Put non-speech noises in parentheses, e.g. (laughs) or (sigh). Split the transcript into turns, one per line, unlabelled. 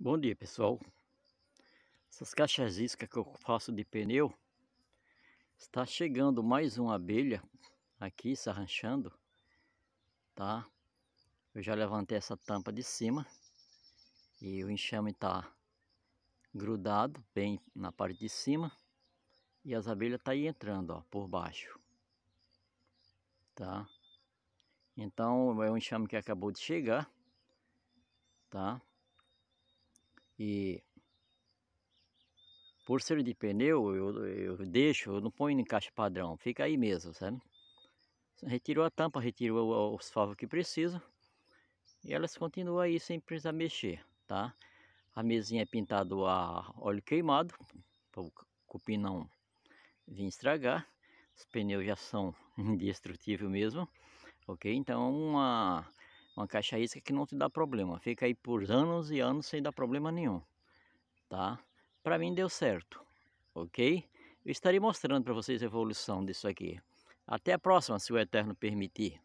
Bom dia pessoal Essas caixas isca que eu faço de pneu Está chegando mais uma abelha Aqui se arranchando Tá Eu já levantei essa tampa de cima E o enxame está Grudado bem na parte de cima E as abelhas tá aí entrando ó, por baixo Tá Então é um enxame que acabou de chegar Tá e por ser de pneu, eu, eu deixo, eu não ponho em caixa padrão, fica aí mesmo, sabe? Retirou a tampa, retirou os favos que precisa e elas continuam aí sem precisar mexer, tá? A mesinha é pintada a óleo queimado, para o cupim não vir estragar. Os pneus já são (laughs) indestrutíveis mesmo, ok? Então uma uma caixa isca que não te dá problema. Fica aí por anos e anos sem dar problema nenhum, tá? Para mim deu certo, ok? Eu estarei mostrando para vocês a evolução disso aqui. Até a próxima, se o Eterno permitir.